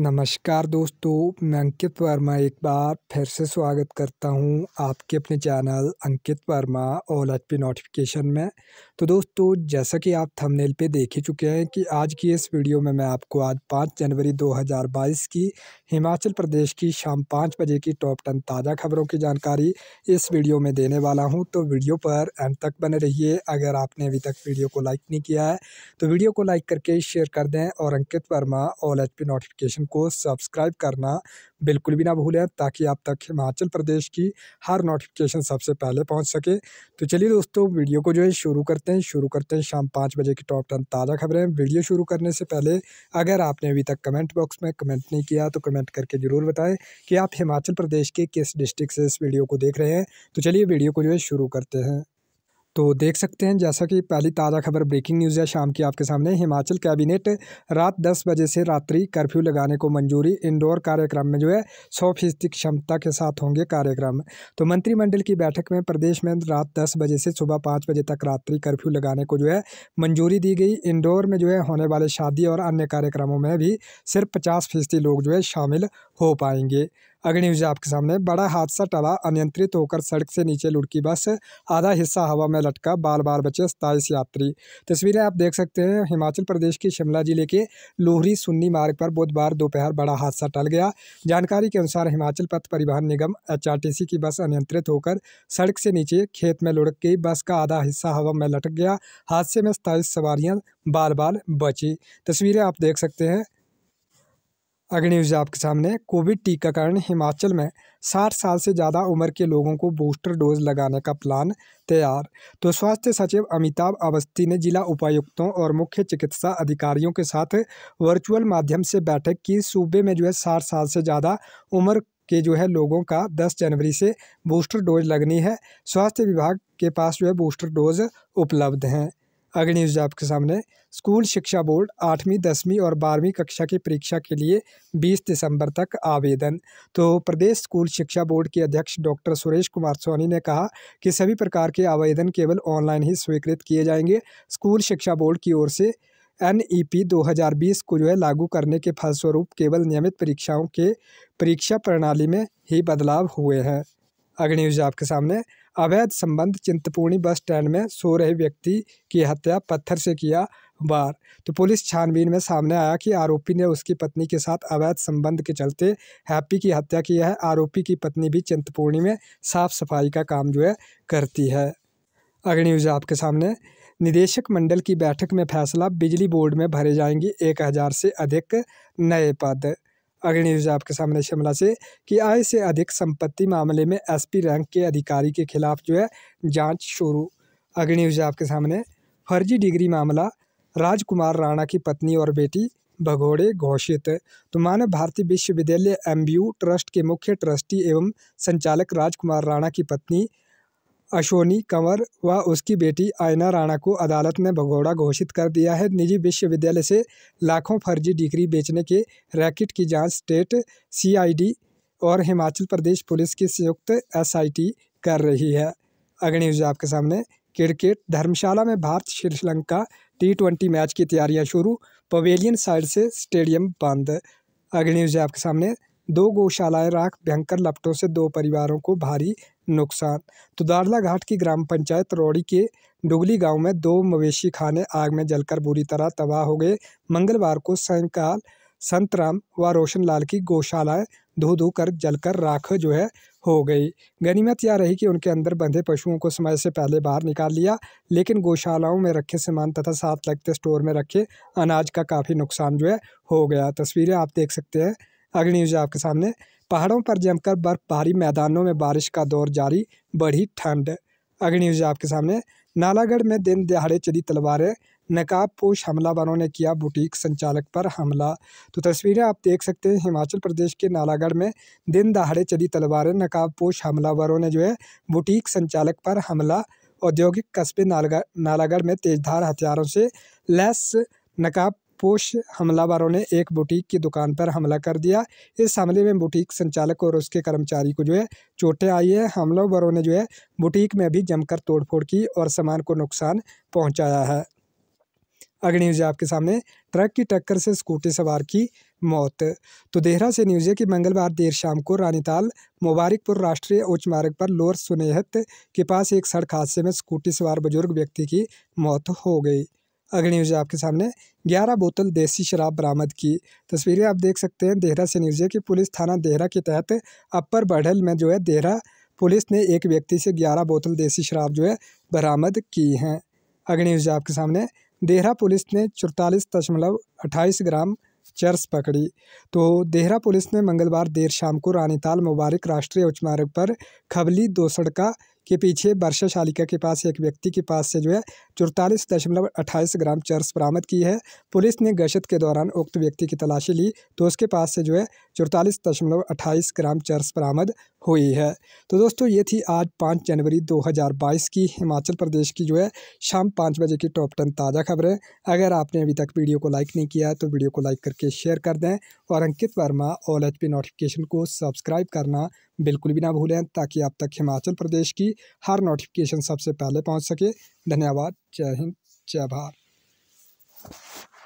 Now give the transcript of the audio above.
नमस्कार दोस्तों मैं अंकित वर्मा एक बार फिर से स्वागत करता हूं आपके अपने channel Ankit Verma all H P notification में तो दोस्तों जैसा कि आप थंबनेल पे देख ही चुके हैं कि आज की इस वीडियो में मैं आपको आज पाँच जनवरी 2022 की हिमाचल प्रदेश की शाम पाँच बजे की टॉप टेन ताज़ा खबरों की जानकारी इस वीडियो में देने वाला हूँ तो वीडियो पर एंड तक बने रहिए अगर आपने अभी तक वीडियो को लाइक नहीं किया है तो वीडियो को लाइक करके शेयर कर दें और Ankit Verma all H P notification को सब्सक्राइब करना बिल्कुल भी ना भूलें ताकि आप तक हिमाचल प्रदेश की हर नोटिफिकेशन सबसे पहले पहुंच सके तो चलिए दोस्तों वीडियो को जो है शुरू करते हैं शुरू करते हैं शाम पाँच बजे की टॉप टेन ताज़ा खबरें वीडियो शुरू करने से पहले अगर आपने अभी तक कमेंट बॉक्स में कमेंट नहीं किया तो कमेंट करके ज़रूर बताएं कि आप हिमाचल प्रदेश के किस डिस्ट्रिक्ट से इस वीडियो को देख रहे हैं तो चलिए वीडियो को जो है शुरू करते हैं तो देख सकते हैं जैसा कि पहली ताज़ा खबर ब्रेकिंग न्यूज़ है शाम की आपके सामने हिमाचल कैबिनेट रात 10 बजे से रात्रि कर्फ्यू लगाने को मंजूरी इंडोर कार्यक्रम में जो है सौ फीसदी क्षमता के साथ होंगे कार्यक्रम तो मंत्रिमंडल की बैठक में प्रदेश में रात दस बजे से सुबह पाँच बजे तक रात्रि कर्फ्यू लगाने को जो है मंजूरी दी गई इंडोर में जो है होने वाले शादी और अन्य कार्यक्रमों में भी सिर्फ पचास फीसदी लोग जो है शामिल हो पाएंगे अग्नि न्यूज आपके सामने बड़ा हादसा टला अनियंत्रित होकर सड़क से नीचे लुढ़की बस आधा हिस्सा हवा में लटका बाल बाल बचे सताईस यात्री तस्वीरें आप देख सकते हैं हिमाचल प्रदेश के शिमला जिले के लोहरी सुन्नी मार्ग पर बुधवार दोपहर बड़ा हादसा टल गया जानकारी के अनुसार हिमाचल पथ परिवहन निगम एच की बस अनियंत्रित होकर सड़क से नीचे खेत में लुढ़क गई बस का आधा हिस्सा हवा में लटक गया हादसे में सताईस सवारियाँ बाल बाल बची तस्वीरें आप देख सकते हैं अगले न्यूज़ आपके सामने कोविड टीकाकरण हिमाचल में साठ साल से ज़्यादा उम्र के लोगों को बूस्टर डोज लगाने का प्लान तैयार तो स्वास्थ्य सचिव अमिताभ अवस्थी ने जिला उपायुक्तों और मुख्य चिकित्सा अधिकारियों के साथ वर्चुअल माध्यम से बैठक की सूबे में जो है साठ साल से ज़्यादा उम्र के जो है लोगों का 10 जनवरी से बूस्टर डोज लगनी है स्वास्थ्य विभाग के पास जो है बूस्टर डोज उपलब्ध हैं अगली न्यूज़ आपके सामने स्कूल शिक्षा बोर्ड आठवीं दसवीं और बारहवीं कक्षा की परीक्षा के लिए 20 दिसंबर तक आवेदन तो प्रदेश स्कूल शिक्षा बोर्ड के अध्यक्ष डॉक्टर सुरेश कुमार सोनी ने कहा कि सभी प्रकार के आवेदन केवल ऑनलाइन ही स्वीकृत किए जाएंगे स्कूल शिक्षा बोर्ड की ओर से एन ई पी दो हज़ार बीस को जो है लागू करने के फलस्वरूप केवल नियमित परीक्षाओं के परीक्षा प्रणाली में ही बदलाव हुए हैं अगली न्यूज़ आपके सामने अवैध संबंध चिंतपूर्णी बस स्टैंड में सो रहे व्यक्ति की हत्या पत्थर से किया वार तो पुलिस छानबीन में सामने आया कि आरोपी ने उसकी पत्नी के साथ अवैध संबंध के चलते हैप्पी की हत्या की है आरोपी की पत्नी भी चिंतपूर्णी में साफ सफाई का काम जो है करती है अगली न्यूज़ आपके सामने निदेशक मंडल की बैठक में फैसला बिजली बोर्ड में भरे जाएंगे एक हज़ार से अधिक नए पद अगली न्यूज़ आपके सामने शिमला से कि आय से अधिक संपत्ति मामले में एसपी रैंक के अधिकारी के खिलाफ जो है जांच शुरू अगली न्यूज़ आपके सामने फर्जी डिग्री मामला राजकुमार राणा की पत्नी और बेटी भगोड़े घोषित तो मानव भारती विश्वविद्यालय एम ट्रस्ट के मुख्य ट्रस्टी एवं संचालक राजकुमार राणा की पत्नी अशोनी कंवर व उसकी बेटी आयना राणा को अदालत ने भगोड़ा घोषित कर दिया है निजी विश्वविद्यालय से लाखों फर्जी डिग्री बेचने के रैकेट की जांच स्टेट सीआईडी और हिमाचल प्रदेश पुलिस की संयुक्त एसआईटी कर रही है अग्नि न्यूज आपके सामने क्रिकेट धर्मशाला में Bharat Sri Lanka T twenty match की तैयारियाँ शुरू पवेलियन साइड से स्टेडियम बंद अग्नि न्यूज आपके सामने दो गौशालाएं राख भयंकर लपटों से दो परिवारों को भारी नुकसान तो दारला घाट की ग्राम पंचायत रोड़ी के डुगली गांव में दो मवेशी खाने आग में जलकर बुरी तरह तबाह हो गए मंगलवार को सायकाल संत राम व रोशन लाल की गौशालाएँ धो धो कर जलकर राख जो है हो गई गनीमत यह रही कि उनके अंदर बंधे पशुओं को समय से पहले बाहर निकाल लिया लेकिन गौशालाओं में रखे सामान तथा साथ लगते स्टोर में रखे अनाज का काफ़ी नुकसान जो है हो गया तस्वीरें आप देख सकते हैं अगली न्यूज आपके सामने पहाड़ों पर जमकर बर्फबारी मैदानों में बारिश का दौर जारी बढ़ी ठंड अगली न्यूज आपके सामने नालागढ़ में दिन दिहाड़े चली तलवारें नकाब पोष हमलावरों ने किया बुटीक संचालक पर हमला तो तस्वीरें आप देख सकते हैं हिमाचल प्रदेश के नालागढ़ में दिन दहाड़े चली तलवारें नकाब पोष हमलावरों ने जो है बुटीक संचालक पर हमला औद्योगिक कस्बे नालागढ़ में तेजधार हथियारों से लैस नकाब पुरुष हमलावरों ने एक बुटीक की दुकान पर हमला कर दिया इस हमले में बुटीक संचालक और उसके कर्मचारी को जो है चोटें आई है हमलावरों ने जो है बुटीक में भी जमकर तोड़फोड़ की और सामान को नुकसान पहुंचाया है अगली न्यूज आपके सामने ट्रक की टक्कर से स्कूटी सवार की मौत तो देहरा से न्यूज है कि मंगलवार देर शाम को रानीताल मुबारकपुर राष्ट्रीय उच्च मार्ग पर लोअर सुनेहत के पास एक सड़क हादसे में स्कूटी सवार बुजुर्ग व्यक्ति की मौत हो गई अगली न्यूज़ आपके सामने 11 बोतल देसी शराब बरामद की तस्वीरें आप देख सकते हैं देहरा से न्यूज़ है कि पुलिस थाना देहरा के तहत अपर बढ़ल में जो है देहरा पुलिस ने एक व्यक्ति से 11 बोतल देसी शराब जो है बरामद की हैं अगली न्यूज़ आपके सामने देहरा पुलिस ने चौतालीस दशमलव अट्ठाईस ग्राम चर्स पकड़ी तो देहरा पुलिस ने मंगलवार देर शाम को रानीताल मुबारक राष्ट्रीय उच्च मार्ग पर खबली दोसड़ का के पीछे वर्षा शालिका के पास एक व्यक्ति के पास से जो है चौतालीस दशमलव अट्ठाईस ग्राम चर्स बरामद की है पुलिस ने गश्त के दौरान उक्त व्यक्ति की तलाशी ली तो उसके पास से जो है चौतालीस दशमलव अट्ठाईस ग्राम चर्स बरामद हुई है तो दोस्तों ये थी आज पाँच जनवरी दो हज़ार बाईस की हिमाचल प्रदेश की जो है शाम पाँच बजे की टॉप टेन ताज़ा खबरें अगर आपने अभी तक वीडियो को लाइक नहीं किया तो वीडियो को लाइक करके शेयर कर दें और Ankit Verma all H notification को सब्सक्राइब करना बिल्कुल भी ना भूलें ताकि आप तक हिमाचल प्रदेश की हर नोटिफिकेशन सबसे पहले पहुंच सके धन्यवाद जय हिंद जय भारत